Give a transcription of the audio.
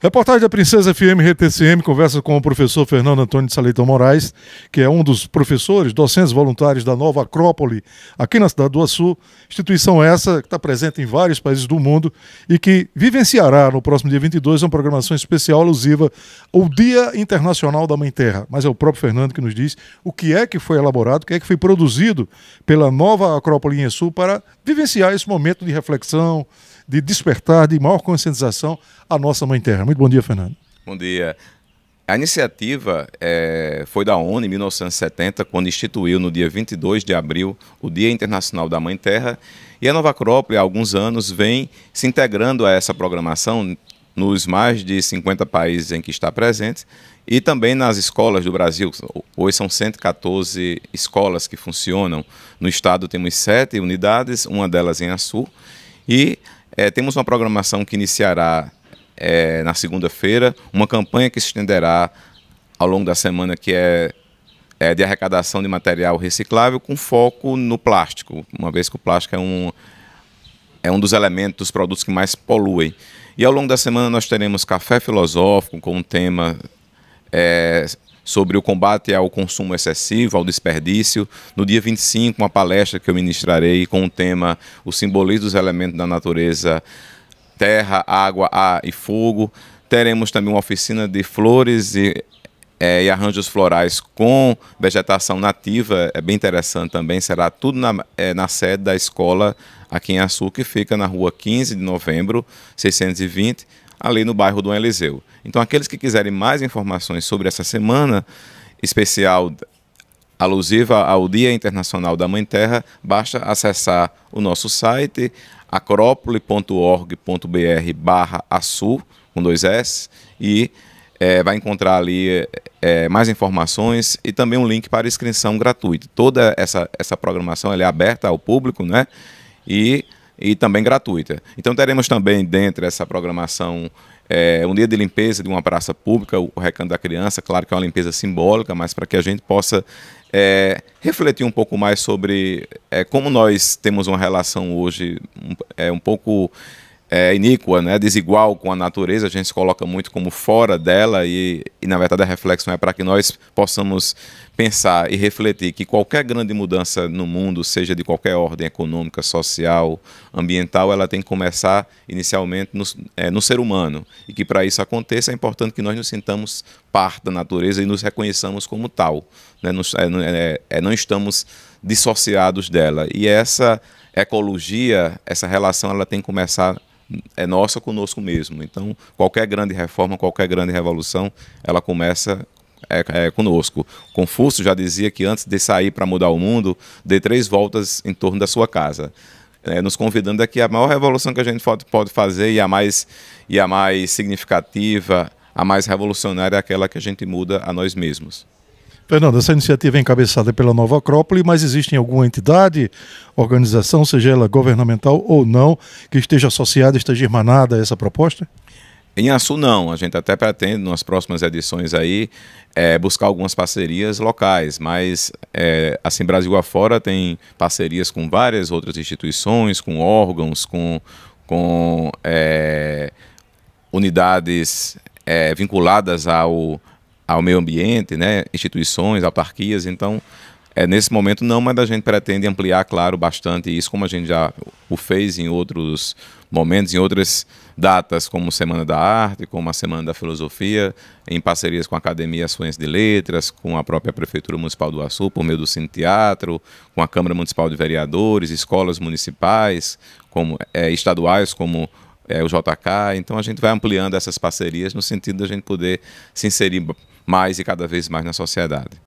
Reportagem da Princesa FM RTCM conversa com o professor Fernando Antônio de Saleitão Moraes, que é um dos professores, docentes voluntários da Nova Acrópole, aqui na cidade do Açu, instituição essa que está presente em vários países do mundo e que vivenciará no próximo dia 22 uma programação especial alusiva ao Dia Internacional da Mãe Terra. Mas é o próprio Fernando que nos diz o que é que foi elaborado, o que é que foi produzido pela Nova Acrópole em Açu para vivenciar esse momento de reflexão, de despertar, de maior conscientização a nossa mãe terra. Muito bom dia, Fernando. Bom dia. A iniciativa é, foi da ONU em 1970, quando instituiu no dia 22 de abril o Dia Internacional da Mãe Terra. E a Nova Acrópole, há alguns anos, vem se integrando a essa programação nos mais de 50 países em que está presente e também nas escolas do Brasil. Hoje são 114 escolas que funcionam. No estado temos sete unidades, uma delas em Açu. E é, temos uma programação que iniciará é, na segunda-feira, uma campanha que se estenderá ao longo da semana, que é, é, de arrecadação de material reciclável com foco no plástico, uma vez que o plástico é um, é um dos elementos, dos produtos que mais poluem. E ao longo da semana nós teremos café filosófico com um tema é, sobre o combate ao consumo excessivo, ao desperdício. No dia 25, uma palestra que eu ministrarei com o tema O Simbolismo dos Elementos da Natureza, Terra, Água, Ar e Fogo. Teremos também uma oficina de flores e é, e arranjos florais com vegetação nativa, é bem interessante também, será tudo na, é, na sede da escola aqui em Açúcar, que fica na rua 15 de novembro, 620, ali no bairro do Eliseu. Então, aqueles que quiserem mais informações sobre essa semana especial alusiva ao Dia Internacional da Mãe Terra, basta acessar o nosso site acrópole.org.br barra açu, com dois S, e é, vai encontrar ali é, mais informações e também um link para inscrição gratuita. Toda essa, essa programação é aberta ao público, né? E e também gratuita. Então teremos também dentro dessa programação é, um dia de limpeza de uma praça pública, o Recanto da Criança, claro que é uma limpeza simbólica, mas para que a gente possa é, refletir um pouco mais sobre é, como nós temos uma relação hoje um, é, um pouco é, iníqua, né, desigual com a natureza, a gente se coloca muito como fora dela e, e na verdade, a reflexão é para que nós possamos pensar e refletir que qualquer grande mudança no mundo, seja de qualquer ordem econômica, social, ambiental, ela tem que começar inicialmente no, é, no ser humano e que para isso aconteça é importante que nós nos sintamos parte da natureza e nos reconheçamos como tal. Né? Nos, é, é, é, não estamos dissociados dela. E essa ecologia, essa relação, ela tem que começar é nossa conosco mesmo. Então, qualquer grande reforma, qualquer grande revolução, ela começa é, é, conosco. Confúcio já dizia que antes de sair para mudar o mundo, dê três voltas em torno da sua casa. É, nos convidando aqui a maior revolução que a gente pode, pode fazer e a mais e a mais significativa a mais revolucionária é aquela que a gente muda a nós mesmos. Fernando, essa iniciativa é encabeçada pela Nova Acrópole, mas existe alguma entidade, organização, seja ela governamental ou não, que esteja associada, esteja irmanada a essa proposta? Em Açu, não. A gente até pretende, nas próximas edições aí, é, buscar algumas parcerias locais, mas, é, assim, Brasil afora tem parcerias com várias outras instituições, com órgãos, com, com é, unidades é, vinculadas ao, ao meio ambiente, né? instituições, autarquias. Então, é, nesse momento não, mas a gente pretende ampliar, claro, bastante isso, como a gente já o fez em outros momentos, em outras datas, como Semana da Arte, como a Semana da Filosofia, em parcerias com a Academia Ações de Letras, com a própria Prefeitura Municipal do Açu, por meio do Cine Teatro, com a Câmara Municipal de Vereadores, escolas municipais, como é, estaduais, como é, o JK. Então a gente vai ampliando essas parcerias no sentido de a gente poder se inserir mais e cada vez mais na sociedade.